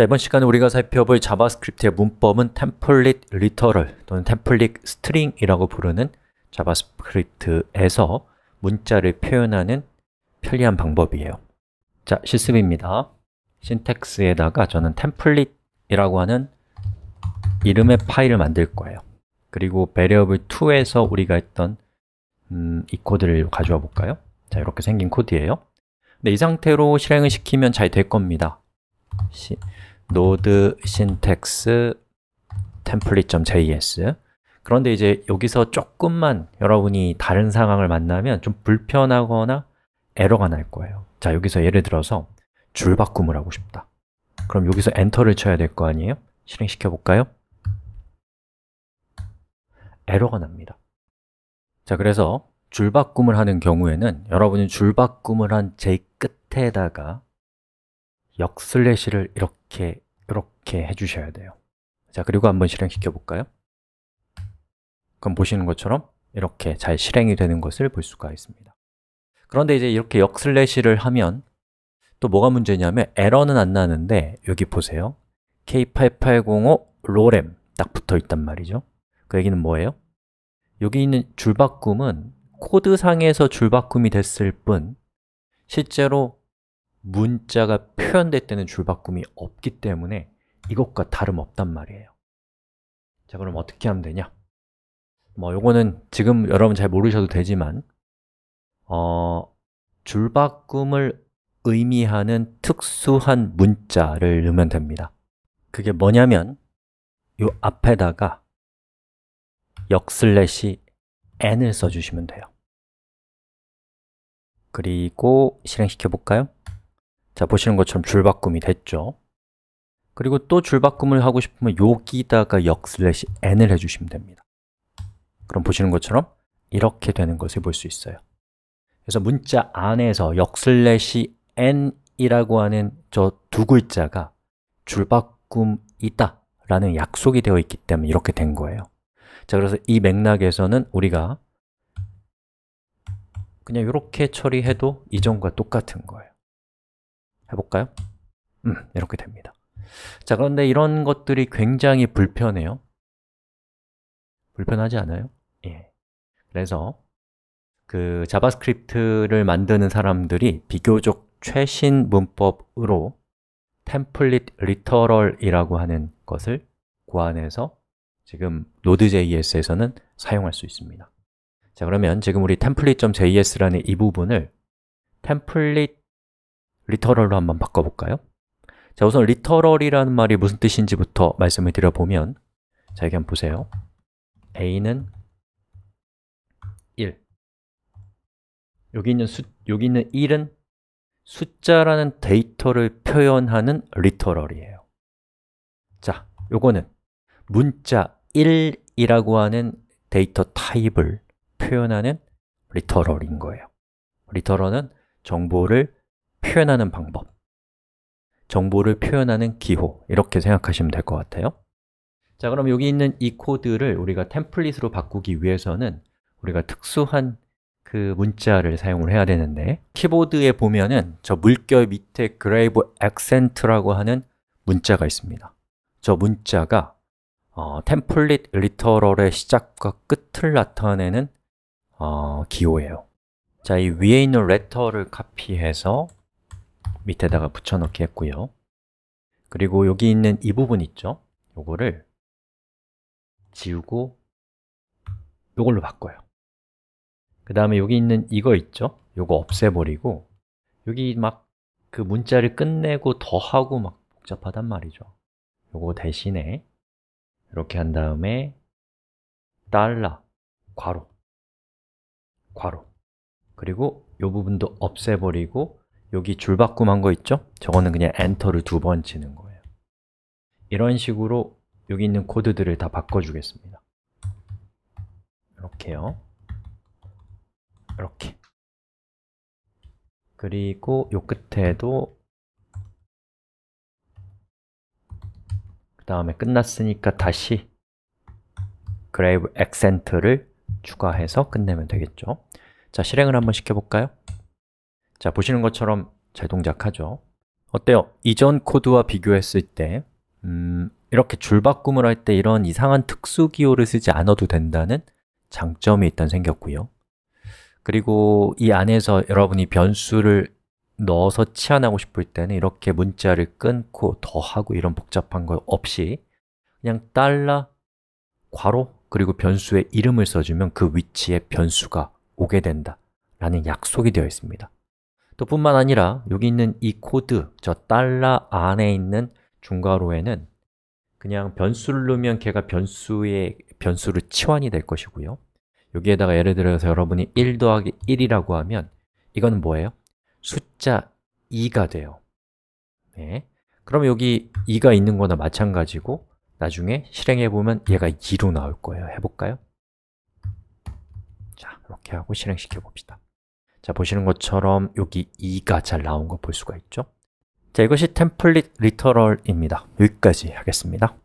자, 이번 시간에 우리가 살펴볼 자바스크립트의 문법은 템플릿 리터럴 또는 템플릿 스트링이라고 부르는 자바스크립트에서 문자를 표현하는 편리한 방법이에요. 자, 실습입니다. 신텍스에다가 저는 템플릿이라고 하는 이름의 파일을 만들 거예요. 그리고 variable 2에서 우리가 했던 음, 이 코드를 가져와 볼까요? 자, 이렇게 생긴 코드예요. 근데 이 상태로 실행을 시키면 잘 될 겁니다. 시, node syntax template.js 그런데 이제 여기서 조금만 여러분이 다른 상황을 만나면 좀 불편하거나 에러가 날 거예요 자, 여기서 예를 들어서 줄 바꿈을 하고 싶다 그럼 여기서 엔터를 쳐야 될 거 아니에요? 실행시켜 볼까요? 에러가 납니다 자, 그래서 줄 바꿈을 하는 경우에는 여러분이 줄 바꿈을 한 제 끝에다가 역 슬래시를 이렇게 이렇게 해주셔야 돼요 자 그리고 한번 실행시켜 볼까요? 그럼 보시는 것처럼 이렇게 잘 실행이 되는 것을 볼 수가 있습니다 그런데 이제 이렇게 역 슬래시를 하면 또 뭐가 문제냐면 에러는 안 나는데 여기 보세요 K8805 로렘 딱 붙어 있단 말이죠 그 얘기는 뭐예요? 여기 있는 줄바꿈은 코드상에서 줄바꿈이 됐을 뿐 실제로 문자가 표현될 때는 줄바꿈이 없기 때문에 이것과 다름없단 말이에요 자 그럼 어떻게 하면 되냐? 뭐 요거는 지금 여러분 잘 모르셔도 되지만 어, 줄바꿈을 의미하는 특수한 문자를 넣으면 됩니다 그게 뭐냐면 요 앞에다가 역슬래시 n을 써주시면 돼요 그리고 실행시켜 볼까요? 자, 보시는 것처럼 줄바꿈이 됐죠 그리고 또 줄바꿈을 하고 싶으면 여기다가 역 슬래시 n을 해주시면 됩니다 그럼 보시는 것처럼 이렇게 되는 것을 볼 수 있어요 그래서 문자 안에서 역 슬래시 n이라고 하는 저 두 글자가 줄바꿈이다 라는 약속이 되어 있기 때문에 이렇게 된 거예요 자, 그래서 이 맥락에서는 우리가 그냥 이렇게 처리해도 이전과 똑같은 거예요 해볼까요? 음, 이렇게 됩니다 자, 그런데 이런 것들이 굉장히 불편해요 불편하지 않아요? 예. 그래서 그 자바스크립트를 만드는 사람들이 비교적 최신 문법으로 템플릿 리터럴이라고 하는 것을 고안해서 지금 Node.js에서는 사용할 수 있습니다 자, 그러면 지금 우리 t e m j s 라는이 부분을 t e m 리터럴로 한번 바꿔볼까요? 자, 우선 리터럴이라는 말이 무슨 뜻인지부터 말씀을 드려보면 자, 여기 한번 보세요 a는 1 여기 있는, 수, 여기 있는 1은 숫자라는 데이터를 표현하는 리터럴이에요 자, 요거는 문자 1이라고 하는 데이터 타입을 표현하는 리터럴인 거예요 리터럴은 정보를 표현하는 방법, 정보를 표현하는 기호 이렇게 생각하시면 될 것 같아요 자, 그럼 여기 있는 이 코드를 우리가 템플릿으로 바꾸기 위해서는 우리가 특수한 그 문자를 사용을 해야 되는데 키보드에 보면은 저 물결 밑에 그레이브 액센트라고 하는 문자가 있습니다 저 문자가 어, 템플릿 리터럴의 시작과 끝을 나타내는 어, 기호예요 자, 이 위에 있는 레터를 카피해서 밑에다가 붙여넣기 했고요 그리고 여기 있는 이 부분 있죠? 요거를 지우고 요걸로 바꿔요 그 다음에 여기 있는 이거 있죠? 요거 없애버리고 여기 막 그 문자를 끝내고 더하고 막 복잡하단 말이죠 요거 대신에 이렇게 한 다음에 달러 괄호 괄호 그리고 요 부분도 없애버리고 여기 줄바꿈한 거 있죠? 저거는 그냥 엔터를 두 번 치는 거예요 이런 식으로 여기 있는 코드들을 다 바꿔주겠습니다 이렇게요 이렇게 그리고 요 끝에도 그 다음에 끝났으니까 다시 그레이브 액센트를 추가해서 끝내면 되겠죠 자 실행을 한번 시켜볼까요? 자, 보시는 것처럼 잘 동작하죠? 어때요? 이전 코드와 비교했을 때 음, 이렇게 줄바꿈을 할 때 이런 이상한 특수 기호를 쓰지 않아도 된다는 장점이 일단 생겼고요 그리고 이 안에서 여러분이 변수를 넣어서 치환하고 싶을 때는 이렇게 문자를 끊고 더하고 이런 복잡한 거 없이 그냥 달러, 괄호, 그리고 변수의 이름을 써주면 그 위치에 변수가 오게 된다 라는 약속이 되어 있습니다 또 뿐만 아니라 여기 있는 이 코드, 저 달러 안에 있는 중괄호에는 그냥 변수를 넣으면 걔가 변수의 변수로 치환이 될 것이고요 여기에다가 예를 들어서 여러분이 1 더하기 1이라고 하면 이건 뭐예요? 숫자 2가 돼요 네. 그럼 여기 2가 있는 거나 마찬가지고 나중에 실행해보면 얘가 2로 나올 거예요 해볼까요? 자, 이렇게 하고 실행시켜 봅시다 자, 보시는 것처럼 여기 2가 잘 나온 거 볼 수가 있죠? 자, 이것이 템플릿 리터럴입니다. 여기까지 하겠습니다.